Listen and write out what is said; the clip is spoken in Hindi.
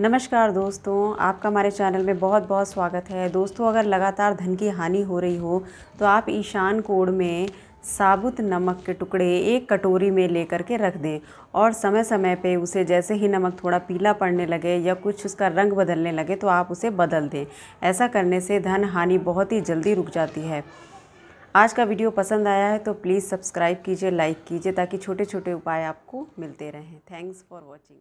नमस्कार दोस्तों आपका हमारे चैनल में बहुत बहुत स्वागत है दोस्तों अगर लगातार धन की हानि हो रही हो तो आप ईशान कोड में साबुत नमक के टुकड़े एक कटोरी में लेकर के रख दें और समय समय पे उसे जैसे ही नमक थोड़ा पीला पड़ने लगे या कुछ उसका रंग बदलने लगे तो आप उसे बदल दें ऐसा करने से धन हानि बहुत ही जल्दी रुक जाती है आज का वीडियो पसंद आया है तो प्लीज़ सब्सक्राइब कीजिए लाइक कीजिए ताकि छोटे छोटे उपाय आपको मिलते रहें थैंक्स फॉर वॉचिंग